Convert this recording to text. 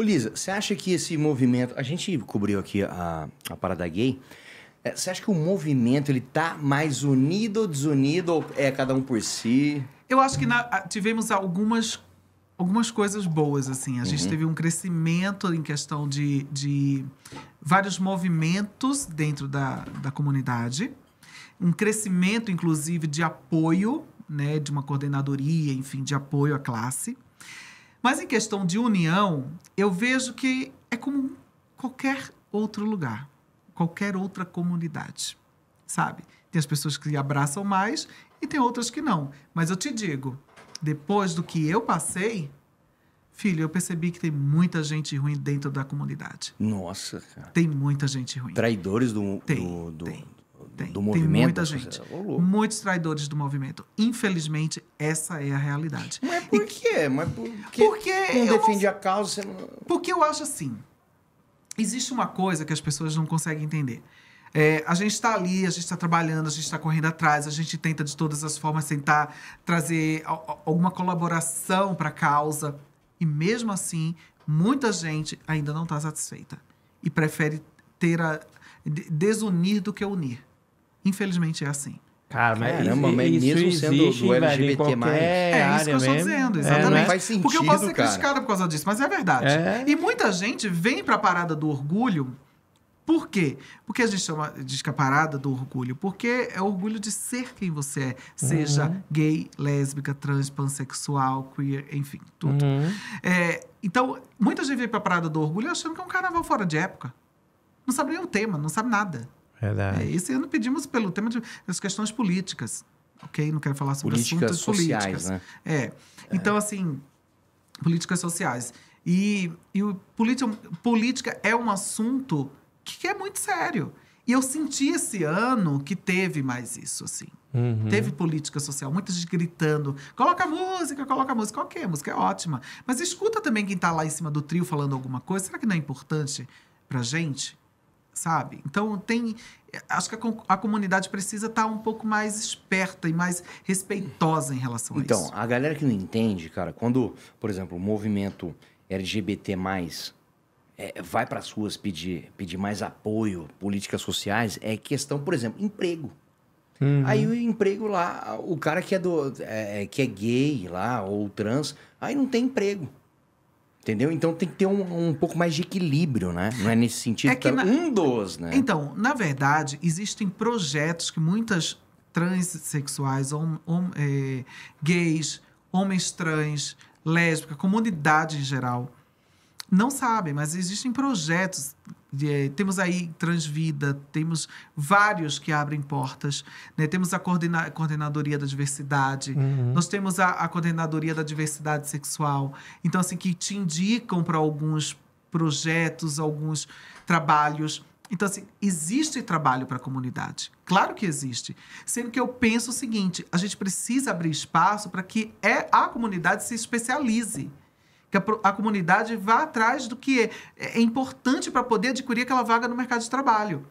Ô, Lisa, você acha que esse movimento. A gente cobriu aqui a, a parada gay. É, você acha que o movimento ele tá mais unido ou desunido? Ou é cada um por si? Eu acho que na, tivemos algumas, algumas coisas boas, assim. A gente uhum. teve um crescimento em questão de, de vários movimentos dentro da, da comunidade. Um crescimento, inclusive, de apoio, né? De uma coordenadoria, enfim, de apoio à classe. Mas em questão de união, eu vejo que é como qualquer outro lugar, qualquer outra comunidade, sabe? Tem as pessoas que abraçam mais e tem outras que não. Mas eu te digo, depois do que eu passei, filho, eu percebi que tem muita gente ruim dentro da comunidade. Nossa, cara. Tem muita gente ruim. Traidores do, tem, do, do, tem. Tem. Do movimento, tem muita gente. Muitos traidores do movimento. Infelizmente, essa é a realidade. Mas por e... quê? Mas por quê? Porque não defende não... a causa. Não... Porque eu acho assim. Existe uma coisa que as pessoas não conseguem entender. É, a gente está ali, a gente está trabalhando, a gente está correndo atrás, a gente tenta de todas as formas tentar trazer alguma colaboração para a causa. E mesmo assim, muita gente ainda não está satisfeita e prefere ter a desunir do que unir. Infelizmente é assim. Cara, mas Caramba, isso, mesmo sendo do LGBT+, mais... é isso que eu estou dizendo, é, exatamente. É, não faz sentido, Porque eu posso ser cara. por causa disso, mas é verdade. É. E muita gente vem para a parada do orgulho, por quê? Porque a gente chama, diz que a parada do orgulho, porque é orgulho de ser quem você é, seja uhum. gay, lésbica, trans, pansexual, queer, enfim, tudo. Uhum. É, então, muita gente vem para a parada do orgulho achando que é um carnaval fora de época. Não sabe nem o tema, não sabe nada. Verdade. É, esse ano pedimos pelo tema de, das questões políticas, ok? Não quero falar sobre políticas assuntos sociais, políticas. Né? É. Então, é. assim, políticas sociais. E, e o, política, política é um assunto que é muito sério. E eu senti esse ano que teve mais isso, assim. Uhum. Teve política social, muita gente gritando: coloca música, coloca música. Ok, a música é ótima. Mas escuta também quem está lá em cima do trio falando alguma coisa. Será que não é importante pra gente? sabe? Então tem, acho que a, a comunidade precisa estar tá um pouco mais esperta e mais respeitosa em relação então, a isso. Então, a galera que não entende, cara, quando, por exemplo, o movimento LGBT+, é, vai para as ruas pedir, pedir mais apoio, políticas sociais, é questão, por exemplo, emprego. Uhum. Aí o emprego lá, o cara que é, do, é, é que é gay lá ou trans, aí não tem emprego. Entendeu? Então tem que ter um, um pouco mais de equilíbrio, né? Não é nesse sentido. É que tá... na... Um dos, né? Então, na verdade, existem projetos que muitas transexuais, hom, hom, é, gays, homens trans, lésbica, comunidade em geral, não sabem, mas existem projetos eh, temos aí Transvida, temos vários que abrem portas, né? temos a coordena coordenadoria da diversidade, uhum. nós temos a, a, coordenadoria da diversidade sexual, então assim que te indicam para alguns projetos, alguns trabalhos. Então, assim, existe trabalho para a comunidade. Claro que existe. Sendo que eu penso o seguinte: a gente precisa abrir espaço para que é, a comunidade se especialize que a, a comunidade vá atrás do que é, é importante para poder adquirir aquela vaga no mercado de trabalho.